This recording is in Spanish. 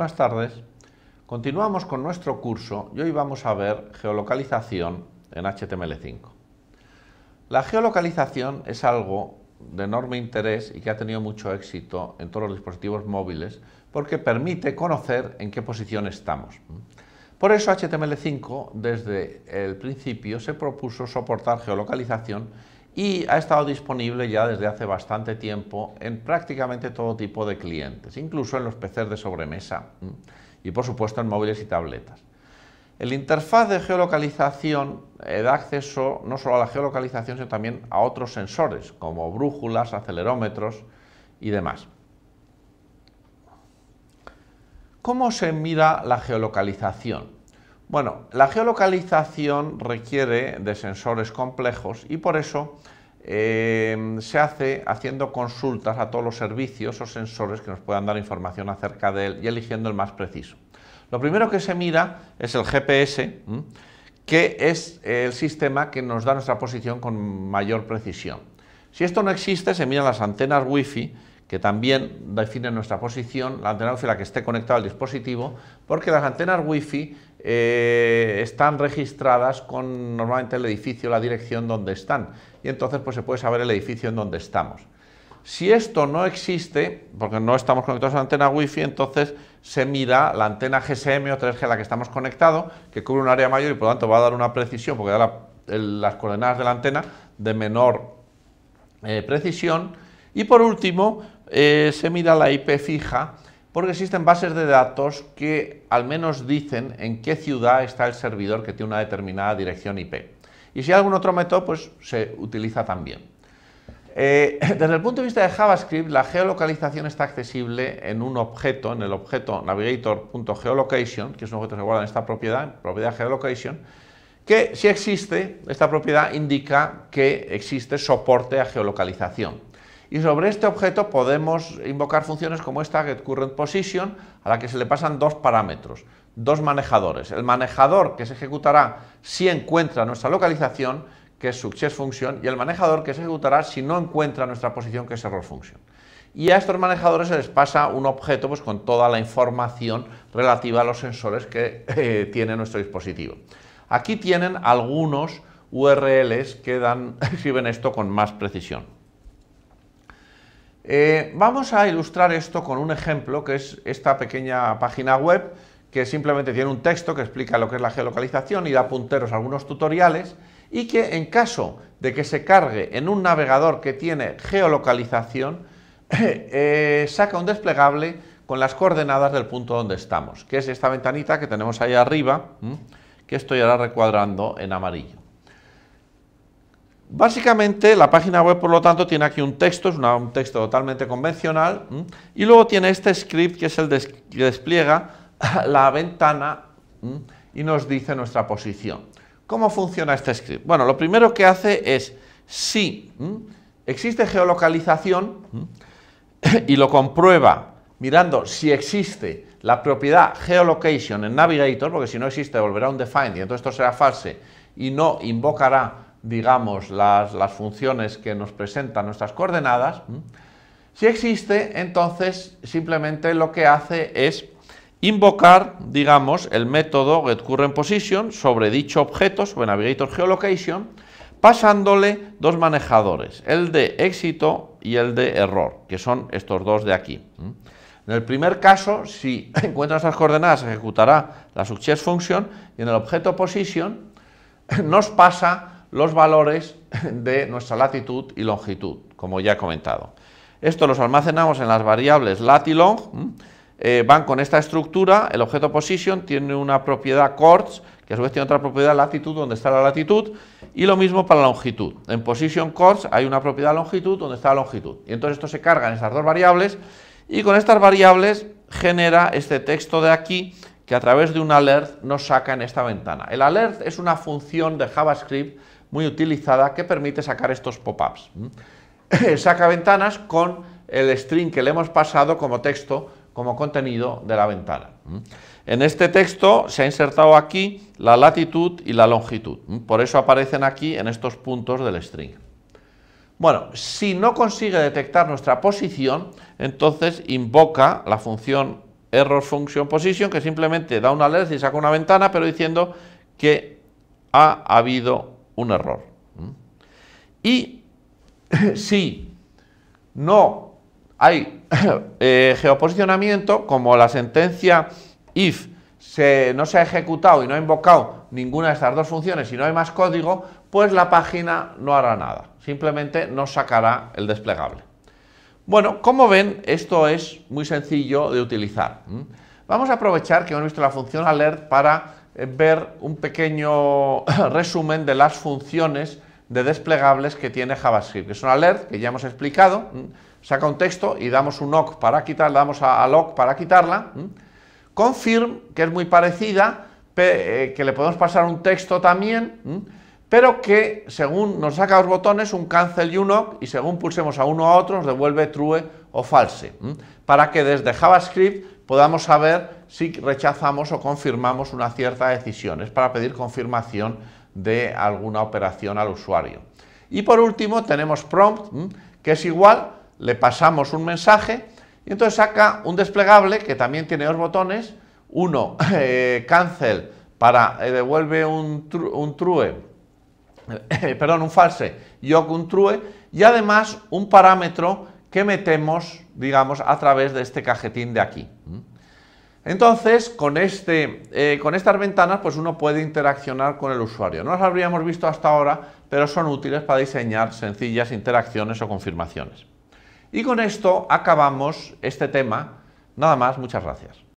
Buenas tardes. Continuamos con nuestro curso y hoy vamos a ver geolocalización en HTML5. La geolocalización es algo de enorme interés y que ha tenido mucho éxito en todos los dispositivos móviles porque permite conocer en qué posición estamos. Por eso HTML5 desde el principio se propuso soportar geolocalización y ha estado disponible ya desde hace bastante tiempo en prácticamente todo tipo de clientes, incluso en los PCs de sobremesa y por supuesto en móviles y tabletas. El interfaz de geolocalización eh, da acceso no solo a la geolocalización, sino también a otros sensores, como brújulas, acelerómetros y demás. ¿Cómo se mira la geolocalización? Bueno, la geolocalización requiere de sensores complejos y por eso em, se hace haciendo consultas a todos los servicios o sensores que nos puedan dar información acerca de él y eligiendo el más preciso. Lo primero que se mira es el GPS, que es el sistema que nos da nuestra posición con mayor precisión. Si esto no existe, se miran las antenas Wi-Fi, que también definen nuestra posición, la antena Wi-Fi la que esté conectada al dispositivo, porque las antenas Wi-Fi eh, están registradas con normalmente el edificio, la dirección donde están. Y entonces pues, se puede saber el edificio en donde estamos. Si esto no existe, porque no estamos conectados a la antena Wi-Fi, entonces se mira la antena GSM o 3G a la que estamos conectados, que cubre un área mayor y por lo tanto va a dar una precisión, porque da las coordenadas de la antena de menor eh, precisión. Y por último, eh, se mira la IP fija, porque existen bases de datos que al menos dicen en qué ciudad está el servidor que tiene una determinada dirección IP. Y si hay algún otro método, pues se utiliza también. Eh, desde el punto de vista de JavaScript, la geolocalización está accesible en un objeto, en el objeto navigator.geolocation, que es un objeto que se guarda en esta propiedad, propiedad geolocation, que si existe, esta propiedad indica que existe soporte a geolocalización. Y sobre este objeto podemos invocar funciones como esta getCurrentPosition, a la que se le pasan dos parámetros, dos manejadores. El manejador que se ejecutará si encuentra nuestra localización, que es successFunction, y el manejador que se ejecutará si no encuentra nuestra posición, que es errorFunction. Y a estos manejadores se les pasa un objeto pues, con toda la información relativa a los sensores que eh, tiene nuestro dispositivo. Aquí tienen algunos URLs que dan, escriben esto con más precisión. Eh, vamos a ilustrar esto con un ejemplo que es esta pequeña página web que simplemente tiene un texto que explica lo que es la geolocalización y da punteros a algunos tutoriales y que en caso de que se cargue en un navegador que tiene geolocalización, eh, saca un desplegable con las coordenadas del punto donde estamos, que es esta ventanita que tenemos ahí arriba, que estoy ahora recuadrando en amarillo. Básicamente la página web, por lo tanto, tiene aquí un texto, es un texto totalmente convencional, y luego tiene este script que es el que despliega la ventana y nos dice nuestra posición. ¿Cómo funciona este script? Bueno, lo primero que hace es, si existe geolocalización, y lo comprueba mirando si existe la propiedad geolocation en Navigator, porque si no existe volverá un defined y entonces esto será false y no invocará digamos, las, funciones que nos presentan nuestras coordenadas, si existe, entonces simplemente lo que hace es invocar, digamos, el método getCurrentPosition sobre dicho objeto, sobre NavigatorGeolocation, Geolocation, pasándole dos manejadores, el de éxito y el de error, que son estos dos de aquí. En el primer caso, si encuentra esas coordenadas, ejecutará la success function y en el objeto position nos pasa los valores de nuestra latitud y longitud, como ya he comentado. Esto los almacenamos en las variables lat y long, eh, van con esta estructura, el objeto position tiene una propiedad chords, que a su vez tiene otra propiedad latitud, donde está la latitud, y lo mismo para la longitud. En position chords hay una propiedad longitud, donde está la longitud. Y entonces esto se carga en estas dos variables, y con estas variables genera este texto de aquí, que a través de un alert nos saca en esta ventana. El alert es una función de JavaScript muy utilizada que permite sacar estos pop-ups. Mm. Saca ventanas con el string que le hemos pasado como texto, como contenido de la ventana. Mm. En este texto se ha insertado aquí la latitud y la longitud, mm. por eso aparecen aquí en estos puntos del string. Bueno, si no consigue detectar nuestra posición, entonces invoca la función error function position, que simplemente da una alerta y saca una ventana, pero diciendo que ha habido un error. Y si no hay eh, geoposicionamiento, como la sentencia if se, no se ha ejecutado y no ha invocado ninguna de estas dos funciones y no hay más código, pues la página no hará nada, simplemente no sacará el desplegable. Bueno, como ven, esto es muy sencillo de utilizar. Vamos a aprovechar que hemos visto la función alert para eh, ver un pequeño resumen de las funciones de desplegables que tiene JavaScript, es un alert, que ya hemos explicado, saca un texto y damos un ok para quitarla, damos a, lock para quitarla, confirm, que es muy parecida, eh, que le podemos pasar un texto también, pero que según nos saca los botones un cancel y un y según pulsemos a uno o a otro nos devuelve true o false, para que desde JavaScript podamos saber si rechazamos o confirmamos una cierta decisión, es para pedir confirmación de alguna operación al usuario. Y por último tenemos prompt, que es igual, le pasamos un mensaje y entonces saca un desplegable que también tiene dos botones, uno eh, cancel para eh, devuelve un, un true perdón, un false y un true y además un parámetro que metemos, digamos, a través de este cajetín de aquí. Entonces, con, este, eh, con estas ventanas, pues uno puede interaccionar con el usuario. No las habríamos visto hasta ahora, pero son útiles para diseñar sencillas interacciones o confirmaciones. Y con esto acabamos este tema. Nada más, muchas gracias.